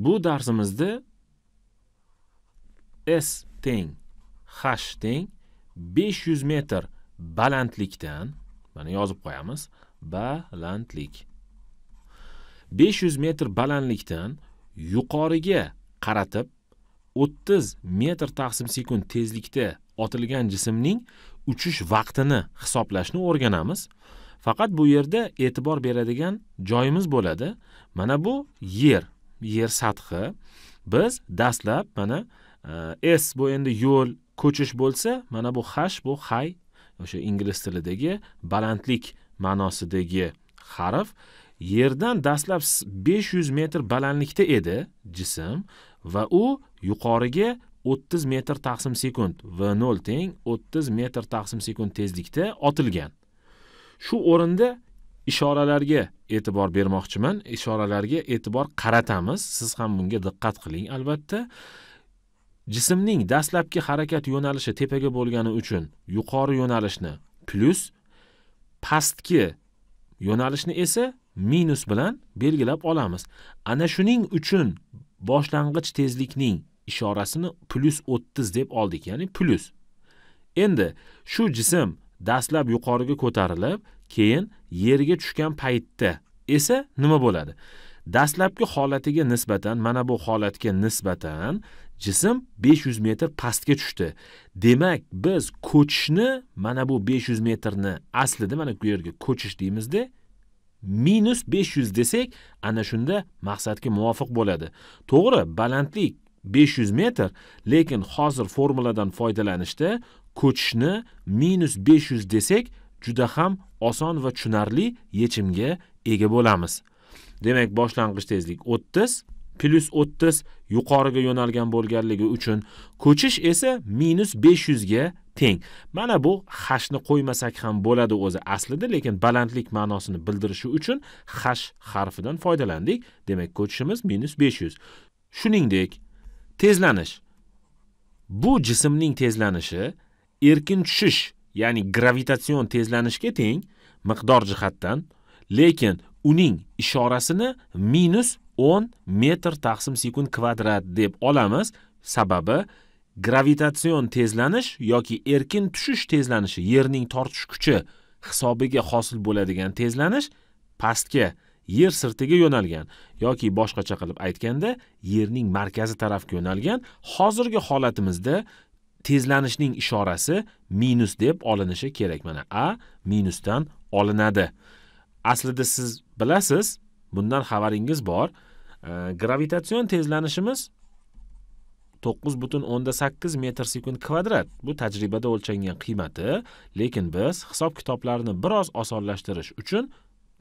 Bu darsimizda S teng h teng 500 metr balandlikdan mana yozib qo'yamiz. Balandlik 500 metr balandlikdan yuqoriga qaratib 30 metr taqsim sekund tezlikda otilgan jismning uchish vaqtini hisoblashni o'rganamiz. Faqat bu yerda e'tibor beradigan joyimiz bo'ladi. Mana bu yer yer sathi biz dastlab mana e, s bu endi yo'l ko'chish bo'lsa mana bu h bu hay o'sha ingliz tilidagi balandlik ma'nosidagi harf yerdan dastlab 500 metr balandlikda edi jism va u yuqoriga 30 metr taqsim sekund v0 teng 30 metr taqsim sekund tezlikda otilgan shu o'rinda ishoralarga e'tibor bermoqchiman ishoralarga e'tibor qaratamiz siz ham bunga diqqat qiling albatta jismning dastlabki harakat yo'nalishi tepaga bo'lgani uchun yuqori yo'nalishni plyus pastki yo'nalishni esa minus bilan belgilab olamiz ana shuning uchun boshlang'ich tezlikning ishorasini plyus o'ttiz deb oldik ya'ni plyus endi shu jism dastlab yuqoriga ko'tarilib keyin yerga tushgan paytda esa nima bo'ladi dastlabki holatiga nisbatan mana bu holatga nisbatan jism 500 metr pastga tushdi demak biz ko'chishni mana bu 500 metrni aslida mana bu yerga ko'chish deymizda minus 500 desak ana shunda maqsadga muvofiq bo'ladi to'g'ri balandlik 500 metr lekin hozir formuladan foydalanishda ko'chishni minus 500 desak juda ham oson va tushunarli yechimga ega bo'lamiz demak boshlang'ich tezlik 30 plyus 30 yuqoriga yo'nalgan bo'lganligi uchun ko'chish esa minus 500 ga teng mana bu hashni qo'ymasak ham bo'ladi o'zi aslida lekin balandlik ma'nosini bildirishi uchun hash harfidan foydalandik demak ko'chishimiz minus 500 shuningdek tezlanish bu jismning tezlanishi erkin tushish ya'ni gravitatsion tezlanishga teng miqdor jihatdan, lekin uning ishorasini minus 10 metr taqsim sekund kvadrat deb olamiz. Sababi gravitatsion tezlanish yoki erkin tushish tezlanishi yerning tortish kuchi hisobiga hosil bo'ladigan tezlanish pastga yer sirtiga yo'nalgan yoki boshqacha qilib aytganda yerning markazi tarafga yo'nalgan hozirgi holatimizda tezlanishning ishorasi minus deb olinishi kerak mana a minusdan olinadi aslida siz bilasiz bundan xabaringiz bor e, gravitatsion tezlanishimiz to'qqiz butun o'nda sakkiz metr sekund kvadrat bu tajribada o'lchangan qiymati lekin biz hisob kitoblarni biroz osonlashtirish uchun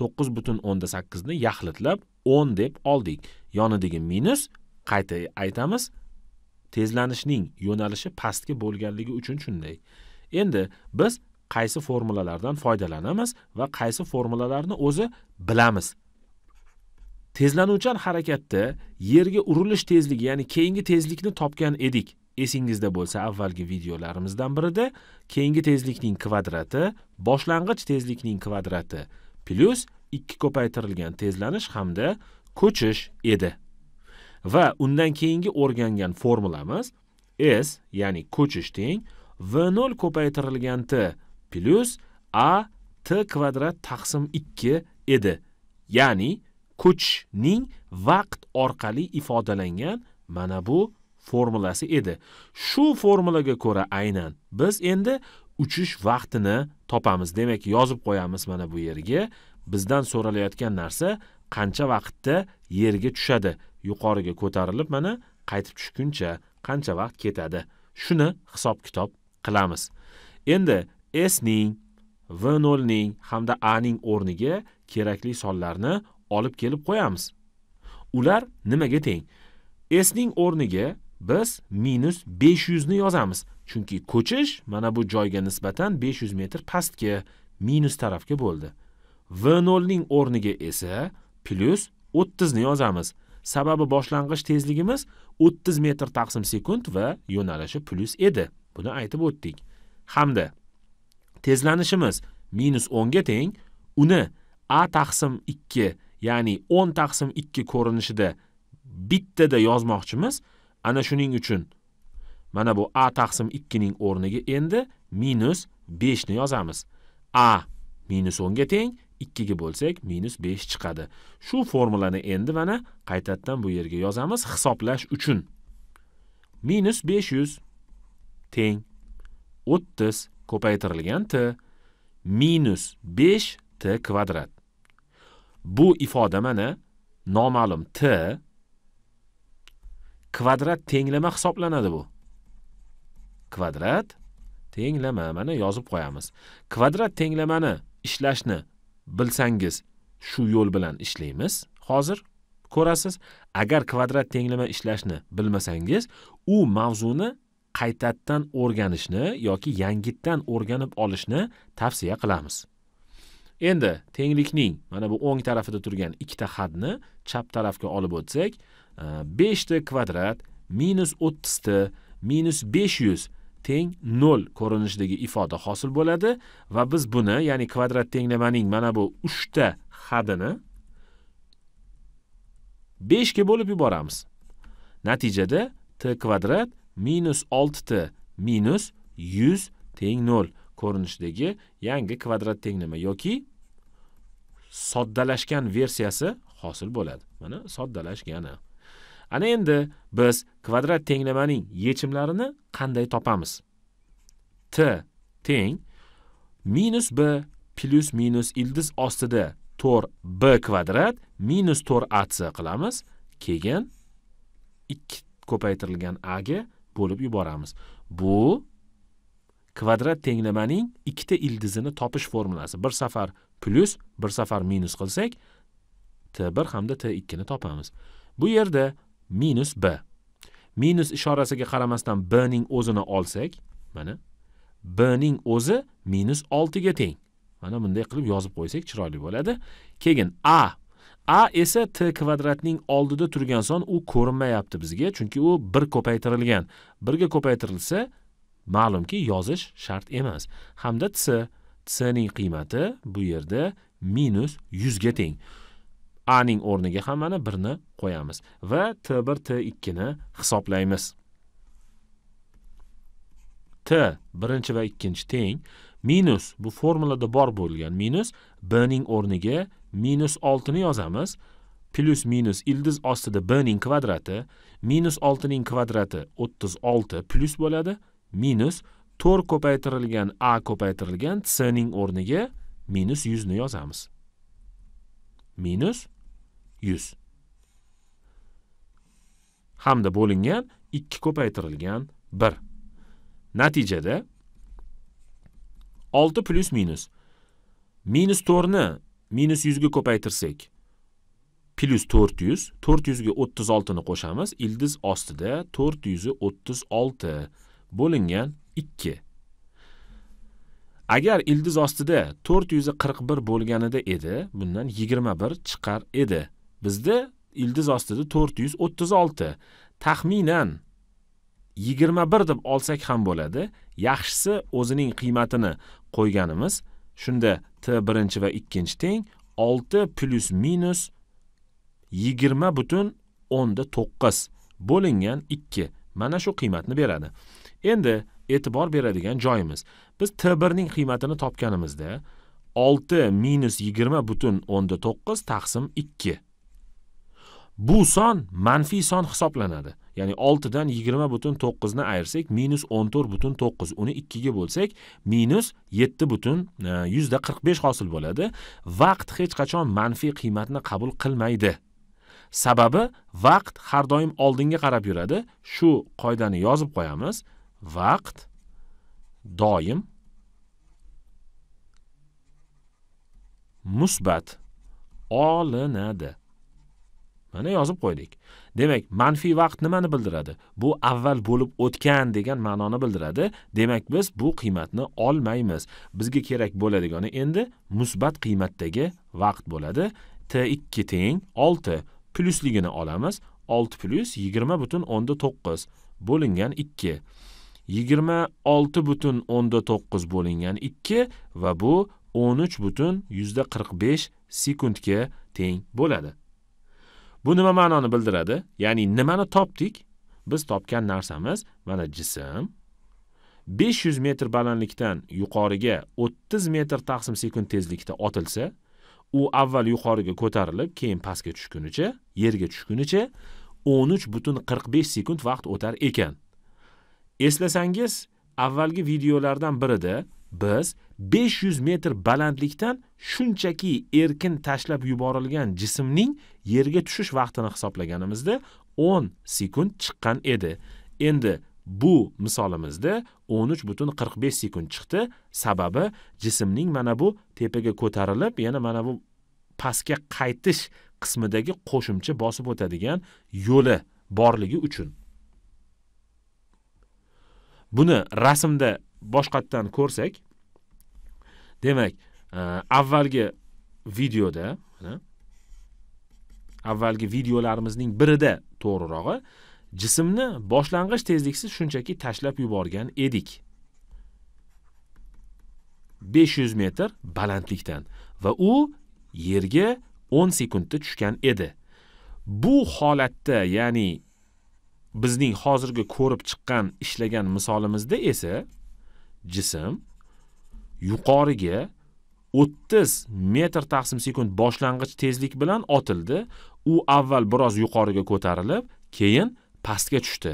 to'qqiz butun o'nda sakkizni yaxlitlab o'n deb oldik yonidagi minus qayta aytamiz tezlanishning yo'nalishi pastga bo'lganligi uchun shunday endi biz qaysi formulalardan foydalanamiz va qaysi formulalarni o'zi bilamiz tezlanuvchan harakatda yerga urilish tezligi ya'ni keyingi tezlikni topgan edik esingizda bo'lsa avvalgi videolarimizdan birida keyingi tezlikning kvadrati boshlang'ich tezlikning kvadrati plyus ikki ko'paytirilgan tezlanish hamda ko'chish edi va undan keyingi o'rgangan formulamiz s ya'ni ko'chish teng v0 ko'paytirilgan t plyus a t kvadrat taqsim 2 edi. Ya'ni ko'chishning vaqt orqali ifodalangan mana bu formulasi edi. Shu formulaga ko'ra aynan biz endi uchish vaqtini topamiz. Demak, yozib qo'yamiz mana bu yerga. Bizdan so'ralayotgan narsa qancha vaqtda yerga tushadi? yuqoriga ko'tarilib mana qaytib tushguncha qancha vaqt ketadi shuni hisob kitob qilamiz endi s ning v nolning hamda a ning o'rniga kerakli sonlarni olib kelib qo'yamiz ular nimaga teng s ning o'rniga biz minus besh yuzni yozamiz chunki ko'chish mana bu joyga nisbatan besh yuz metr pastga minus tarafga bo'ldi v nolning o'rniga esa plyus o'ttizni yozamiz sababi boshlang'ich tezligimiz 30 metr taqsim sekund va yo'nalishi plus edi buni aytib o'tdik hamda tezlanishimiz minus 10 ga teng uni a taqsim 2 ya'ni 10 taqsim 2 ko'rinishida bittada yozmoqchimiz ana shuning uchun mana bu a taqsim 2 ning o'rniga endi minus 5 ni yozamiz a minus 10 ga teng ikkiga bo'lsak minus besh chiqadi shu formulani endi mana qaytadan bu yerga yozamiz hisoblash uchun minus besh yuz teng o'ttiz ko'paytirilgan t minus besh t kvadrat bu ifoda mana noma'lum t kvadrat tenglama hisoblanadi bu kvadrat tenglama mana yozib qo'yamiz kvadrat tenglamani ishlashni bilsangiz shu yo'l bilan ishlaymiz hozir ko'rasiz agar kvadrat tenglama ishlashni bilmasangiz u mavzuni qaytadan o'rganishni yoki yangitdan o'rganib olishni tavsiya qilamiz endi tenglikning mana bu o'ng tarafida turgan ikkita hadni chap tarafga olib o'tsak e, beshta kvadrat minus o'ttizta minus besh yuz teng 0 ko'rinishidagi ifoda hosil bo'ladi va biz buni, ya'ni kvadrat tenglamaning mana bu 3 ta hadini 5 ga bo'lib yuboramiz. Natijada t kvadrat minus 6t minus 100 teng 0 ko'rinishidagi yangi kvadrat tenglama yoki soddalashgan versiyasi hosil bo'ladi. Mana soddalashgani. ana endi biz kvadrat tenglamaning yechimlarini qanday topamiz t teng minus b plus minus ildiz ostida to'r b kvadrat minus to'r ac qilamiz keyin ikki ko'paytirilgan a ga bo'lib yuboramiz bu kvadrat tenglamaning ikkita ildizini topish formulasi bir safar plus, bir safar minus qilsak t1 hamda t2 ni topamiz bu yerda minus b minus ishorasiga qaramasdan b ning o'zini olsak mana b ning o'zi minus oltiga teng mana bunday qilib yozib qo'ysak chiroyli bo'ladi keyin a a esa t kvadratning oldida turgan son u ko'rinmayapti bizga chunki u bir ko'paytirilgan birga ko'paytirilsa ma'lumki yozish shart emas hamda c c ning qiymati bu yerda minus yuzga teng a ning o'rniga ham mana 1 ni qo'yamiz va t1 t2 ni hisoblaymiz. t birinchi va ikkinchi teng minus bu formulada bor bo'lgan minus b ning o'rniga minus 6 ni yozamiz. plus minus ildiz ostida b ning kvadrati minus 6 ning kvadrati 36 plus bo'ladi minus 4 ko'paytirilgan a ko'paytirilgan c ning o'rniga minus 100 ni yozamiz. minus 100. Hamda bo'lingan 2 ko'paytirilgan 1. Natijada 6 plus minus. Minus 4 ni minus 100 ga ko'paytirsak plus 400, 400 ga 36 ni qo'shamiz, ildiz ostida 436 bo'lingan 2. Agar ildiz ostida 441 bo'lganida edi, bundan 21 chiqar edi. bizda ildiz ostida 436 taxminan 21 deb olsak ham bo'ladi. Yaxshisi o'zining qiymatini qo'yganimiz. Shunda t 1 va 2 teng 6 plus minus 20 butun 10 da 9 bo'lingan 2 mana shu qiymatni beradi. Endi e'tibor beradigan joyimiz. Biz t1 ning qiymatini topganimizda 6 minus 20 butun 10 da 9 taqsim 2 bu son manfiy son hisoblanadi ya'ni 6 dan 20.9 ni ayirsak minus 14.9 uni 2 ga bo'lsak minus e, besh hosil bo'ladi vaqt hech qachon manfiy qiymatni qabul qilmaydi sababi vaqt har doim oldinga qarab yuradi shu qoidani yozib qo'yamiz vaqt doim musbat olinadi mana yozib qo'ydik demak manfiy vaqt nimani bildiradi bu avval bo'lib o'tgan degan ma'noni bildiradi demak biz bu qiymatni olmaymiz bizga kerak bo'ladigani endi musbat qiymatdagi vaqt bo'ladi t ikki teng olti plyusligini olamiz olti plyus yigirma butun o'nda to'qqiz bo'lingan ikki yigirma olti butun o'nda to'qqiz bo'lingan ikki va bu o'n uch butun yuzda qirq besh sekundga teng bo'ladi Bu nima ma'noni bildiradi? Ya'ni nimani topdik? Biz topgan narsamiz mana jism 500 metr balandlikdan yuqoriga 30 metr taqsim sekund tezlikda otilsa, u avval yuqoriga ko'tarilib, keyin pastga tushgunicha, yerga tushgunicha 13.45 sekund vaqt o'tar ekan. Eslasangiz, avvalgi videolardan birida biz 500 metr balandlikdan shunchaki erkin tashlab yuborilgan jismning yerga tushish vaqtini hisoblaganimizda 10 sekund chiqqan edi. Endi bu misolimizda 13.45 sekund chiqdi. Sababi jismning mana bu tepaga ko'tarilib, yana mana bu pastga qaytish qismidagi qo'shimcha bosib o'tadigan yo'li borligi uchun. Buni rasmda boshqatdan ko'rsak, demak e, avvalgi videoda avvalgi videolarimizning birida to'g'rirog'i jismni boshlang'ich tezliksiz shunchaki tashlab yuborgan edik 500 metr balandlikdan va u yerga 10 sekundda tushgan edi bu holatda ya'ni bizning hozirgi ko'rib chiqqan ishlagan misolimizda esa jism yuqoriga 30 metr taqsim sekund boshlang'ich tezlik bilan otildi. U avval biroz yuqoriga ko'tarilib, keyin pastga tushdi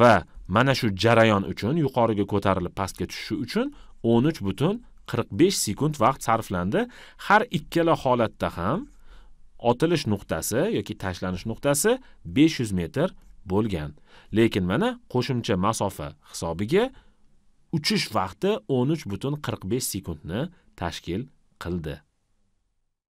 va mana shu jarayon uchun yuqoriga ko'tarilib pastga tushishi uchun 13 butun 45 sekund vaqt sarflandi. Har ikkala holatda ham otilish nuqtasi yoki tashlanish nuqtasi 500 metr bo'lgan. Lekin mana qo'shimcha masofa hisobiga uchish vaqti 13.45 butun sekundni tashkil qildi